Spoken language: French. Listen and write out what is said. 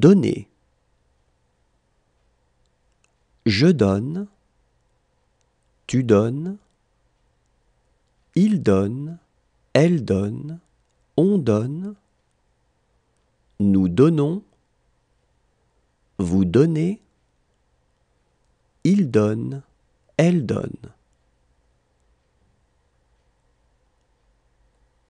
donner. Je donne, tu donnes, il donne, elle donne, on donne, nous donnons, vous donnez, il donne, elle donne.